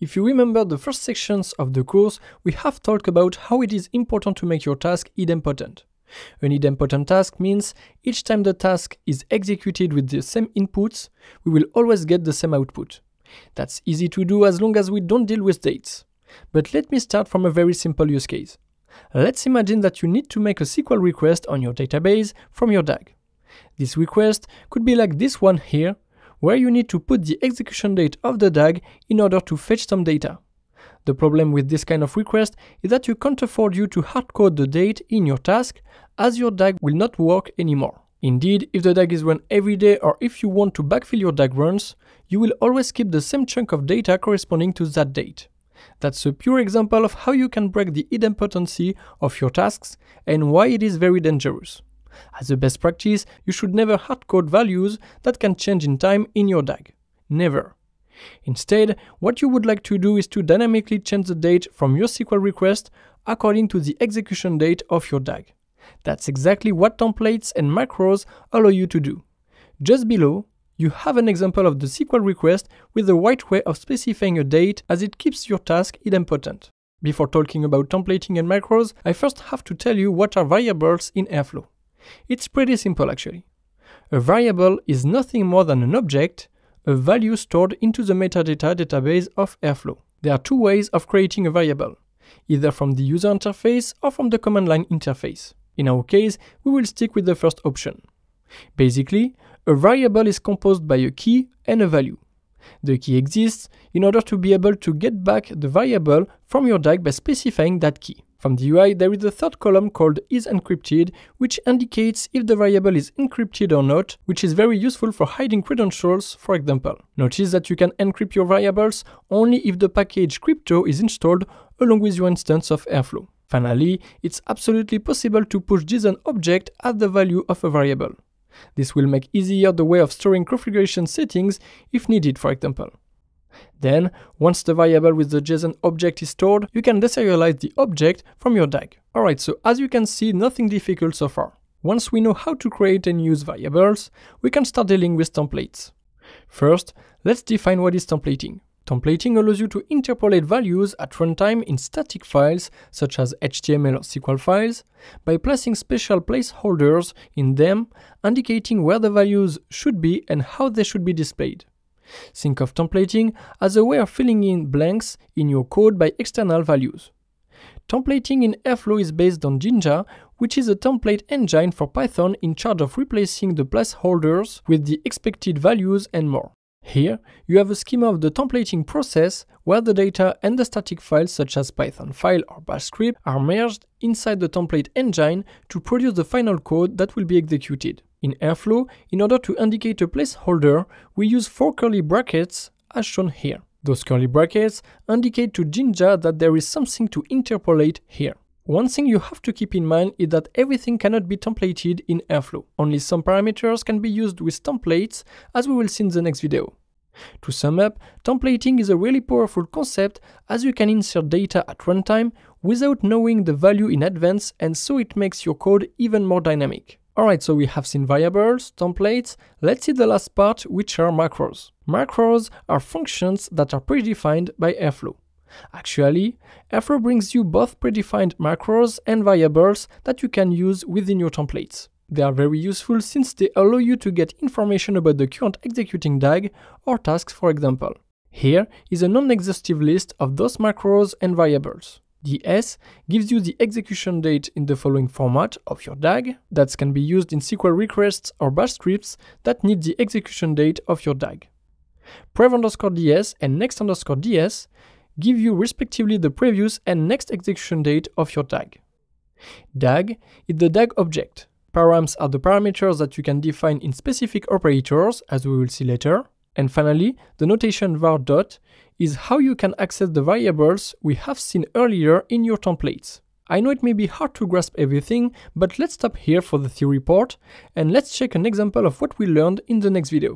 If you remember the first sections of the course, we have talked about how it is important to make your task idempotent. An idempotent task means each time the task is executed with the same inputs, we will always get the same output. That's easy to do as long as we don't deal with dates. But let me start from a very simple use case. Let's imagine that you need to make a SQL request on your database from your DAG. This request could be like this one here, where you need to put the execution date of the DAG in order to fetch some data. The problem with this kind of request is that you can't afford you to hardcode the date in your task, as your DAG will not work anymore. Indeed, if the DAG is run every day or if you want to backfill your DAG runs, you will always keep the same chunk of data corresponding to that date. That's a pure example of how you can break the idempotency of your tasks and why it is very dangerous. As a best practice, you should never hard code values that can change in time in your DAG. Never. Instead, what you would like to do is to dynamically change the date from your SQL request according to the execution date of your DAG. That's exactly what templates and macros allow you to do. Just below, you have an example of the SQL request with the right way of specifying a date as it keeps your task idempotent. Before talking about templating and macros, I first have to tell you what are variables in Airflow. It's pretty simple actually. A variable is nothing more than an object, a value stored into the metadata database of Airflow. There are two ways of creating a variable, either from the user interface or from the command line interface. In our case, we will stick with the first option. Basically, a variable is composed by a key and a value. The key exists in order to be able to get back the variable from your DAG by specifying that key. From the UI, there is a third column called is encrypted, which indicates if the variable is encrypted or not, which is very useful for hiding credentials, for example. Notice that you can encrypt your variables only if the package crypto is installed along with your instance of Airflow. Finally, it's absolutely possible to push JSON object as the value of a variable. This will make easier the way of storing configuration settings if needed, for example. Then, once the variable with the JSON object is stored, you can deserialize the object from your DAG. Alright, so as you can see, nothing difficult so far. Once we know how to create and use variables, we can start dealing with templates. First, let's define what is templating. Templating allows you to interpolate values at runtime in static files, such as HTML or SQL files, by placing special placeholders in them, indicating where the values should be and how they should be displayed. Think of templating as a way of filling in blanks in your code by external values. Templating in Airflow is based on Jinja, which is a template engine for Python in charge of replacing the placeholders with the expected values and more. Here, you have a schema of the templating process where the data and the static files such as Python file or bash script are merged inside the template engine to produce the final code that will be executed. In Airflow, in order to indicate a placeholder, we use four curly brackets as shown here. Those curly brackets indicate to Jinja that there is something to interpolate here. One thing you have to keep in mind is that everything cannot be templated in Airflow. Only some parameters can be used with templates, as we will see in the next video. To sum up, templating is a really powerful concept as you can insert data at runtime without knowing the value in advance and so it makes your code even more dynamic. Alright, so we have seen variables, templates, let's see the last part, which are macros. Macros are functions that are predefined by Airflow. Actually, Airflow brings you both predefined macros and variables that you can use within your templates. They are very useful since they allow you to get information about the current executing DAG or tasks, for example. Here is a non-exhaustive list of those macros and variables. The S gives you the execution date in the following format of your DAG that can be used in SQL requests or bash scripts that need the execution date of your DAG. Prev underscore DS and next underscore DS give you respectively the previous and next execution date of your DAG. DAG is the DAG object. Params are the parameters that you can define in specific operators, as we will see later. And finally, the notation var dot is how you can access the variables we have seen earlier in your templates. I know it may be hard to grasp everything, but let's stop here for the theory part, and let's check an example of what we learned in the next video.